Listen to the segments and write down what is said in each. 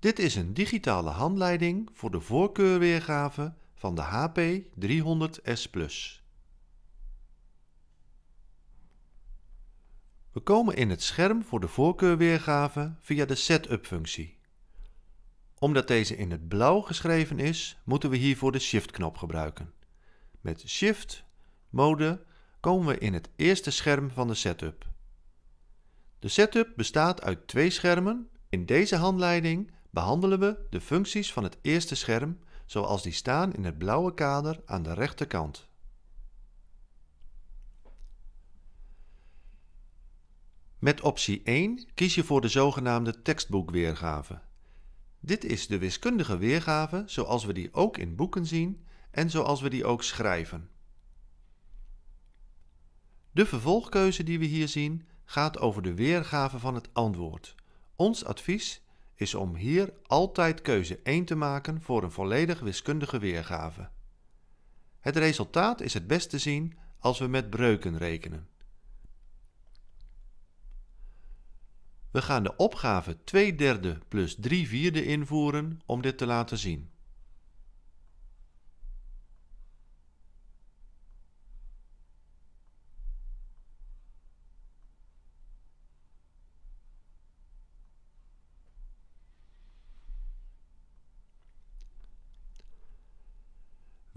Dit is een digitale handleiding voor de voorkeurweergave van de HP 300S We komen in het scherm voor de voorkeurweergave via de Setup-functie. Omdat deze in het blauw geschreven is, moeten we hiervoor de Shift-knop gebruiken. Met Shift, Mode, komen we in het eerste scherm van de setup. De setup bestaat uit twee schermen. In deze handleiding behandelen we de functies van het eerste scherm zoals die staan in het blauwe kader aan de rechterkant. Met optie 1 kies je voor de zogenaamde tekstboekweergave. Dit is de wiskundige weergave zoals we die ook in boeken zien en zoals we die ook schrijven. De vervolgkeuze die we hier zien gaat over de weergave van het antwoord. Ons advies is om hier altijd keuze 1 te maken voor een volledig wiskundige weergave. Het resultaat is het best te zien als we met breuken rekenen. We gaan de opgave 2 derde plus 3 vierde invoeren om dit te laten zien.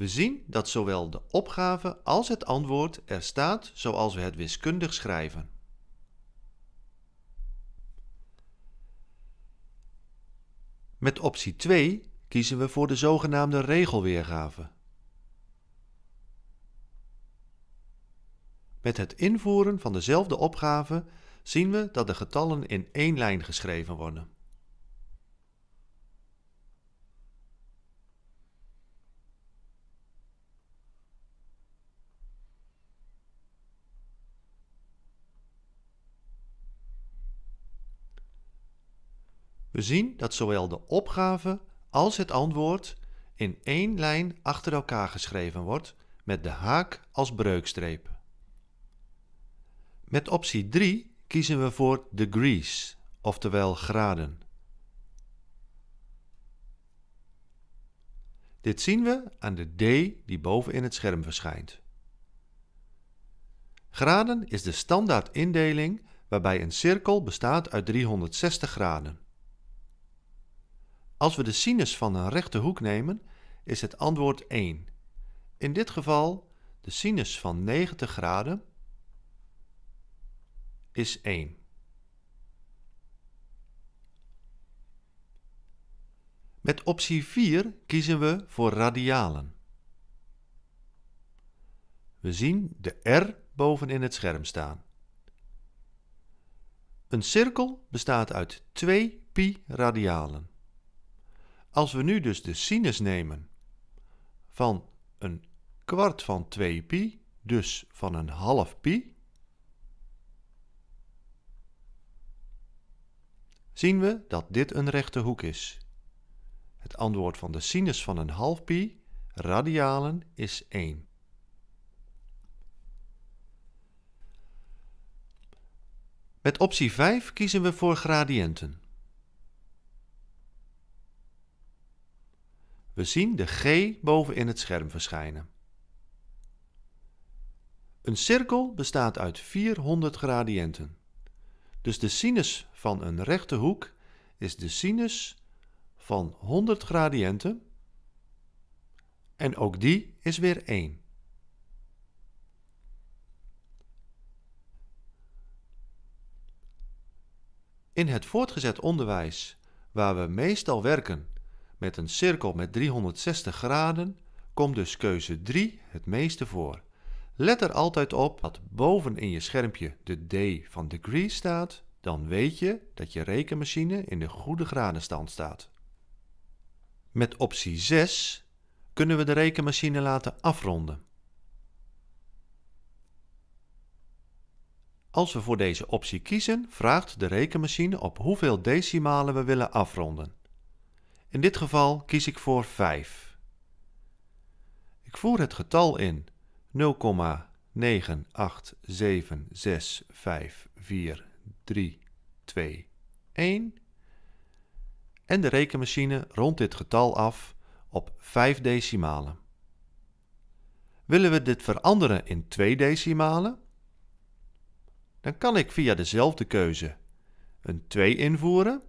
We zien dat zowel de opgave als het antwoord er staat zoals we het wiskundig schrijven. Met optie 2 kiezen we voor de zogenaamde regelweergave. Met het invoeren van dezelfde opgave zien we dat de getallen in één lijn geschreven worden. We zien dat zowel de opgave als het antwoord in één lijn achter elkaar geschreven wordt met de haak als breukstreep. Met optie 3 kiezen we voor degrees, oftewel graden. Dit zien we aan de D die boven in het scherm verschijnt. Graden is de standaard indeling waarbij een cirkel bestaat uit 360 graden. Als we de sinus van een rechte hoek nemen, is het antwoord 1. In dit geval, de sinus van 90 graden is 1. Met optie 4 kiezen we voor radialen. We zien de R boven in het scherm staan. Een cirkel bestaat uit 2 pi radialen. Als we nu dus de sinus nemen van een kwart van 2 pi, dus van een half pi, zien we dat dit een rechte hoek is. Het antwoord van de sinus van een half pi, radialen, is 1. Met optie 5 kiezen we voor gradiënten. We zien de G bovenin het scherm verschijnen. Een cirkel bestaat uit 400 gradiënten. Dus de sinus van een rechte hoek is de sinus van 100 gradiënten. En ook die is weer 1. In het voortgezet onderwijs, waar we meestal werken met een cirkel met 360 graden komt dus keuze 3 het meeste voor. Let er altijd op dat boven in je schermpje de D van degree staat, dan weet je dat je rekenmachine in de goede gradenstand staat. Met optie 6 kunnen we de rekenmachine laten afronden. Als we voor deze optie kiezen, vraagt de rekenmachine op hoeveel decimalen we willen afronden. In dit geval kies ik voor 5. Ik voer het getal in 0,987654321 en de rekenmachine rond dit getal af op 5 decimalen. Willen we dit veranderen in 2 decimalen? Dan kan ik via dezelfde keuze een 2 invoeren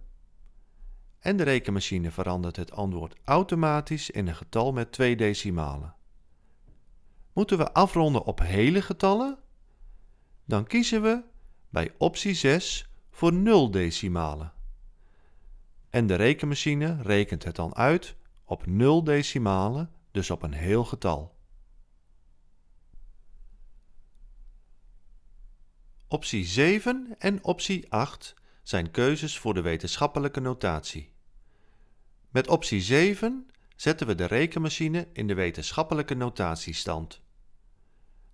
en de rekenmachine verandert het antwoord automatisch in een getal met twee decimalen. Moeten we afronden op hele getallen? Dan kiezen we bij optie 6 voor 0 decimalen. En de rekenmachine rekent het dan uit op 0 decimalen, dus op een heel getal. Optie 7 en optie 8 zijn keuzes voor de wetenschappelijke notatie. Met optie 7 zetten we de rekenmachine in de wetenschappelijke notatiestand.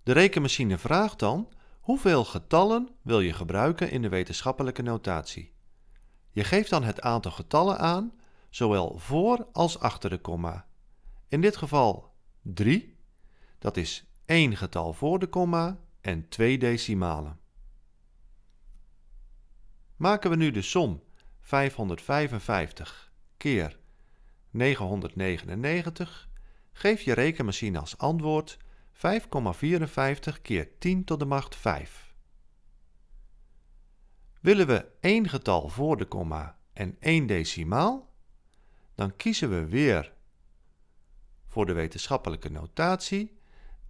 De rekenmachine vraagt dan hoeveel getallen wil je gebruiken in de wetenschappelijke notatie. Je geeft dan het aantal getallen aan, zowel voor als achter de komma. In dit geval 3, dat is 1 getal voor de komma en 2 decimalen. Maken we nu de som 555 keer 999, geef je rekenmachine als antwoord 5,54 keer 10 tot de macht 5. Willen we één getal voor de komma en één decimaal, dan kiezen we weer voor de wetenschappelijke notatie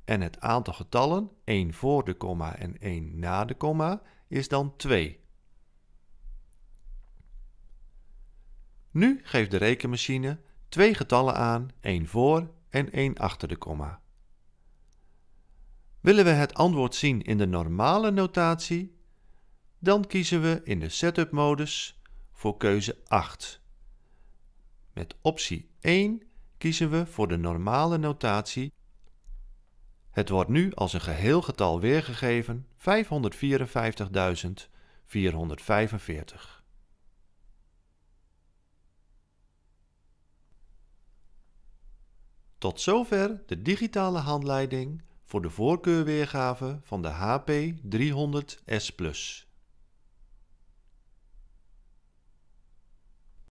en het aantal getallen 1 voor de komma en 1 na de komma is dan 2. Nu geeft de rekenmachine twee getallen aan, één voor en één achter de komma. Willen we het antwoord zien in de normale notatie? Dan kiezen we in de setup modus voor keuze 8. Met optie 1 kiezen we voor de normale notatie. Het wordt nu als een geheel getal weergegeven 554.445. Tot zover de digitale handleiding voor de voorkeurweergave van de HP 300S